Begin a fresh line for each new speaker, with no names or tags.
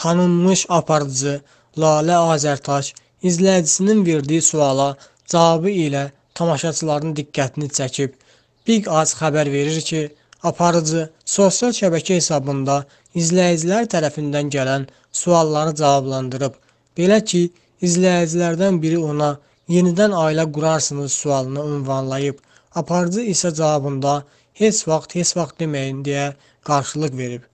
tanınmış aparıcı Lalə Azərtaş izləyicisinin verdiyi suala cavabı ilə tamaşaçıların diqqətini çəkib. Big Az xəbər verir ki, aparıcı sosial şəbəkə hesabında izləyicilər tərəfindən gələn sualları cavablandırıb. Belə ki, izləyicilərdən biri ona yenidən ailə qurarsınız sualını ünvanlayıb. Aparıcı isə cavabında heç vaxt, heç vaxt deməyin deyə qarşılıq verib.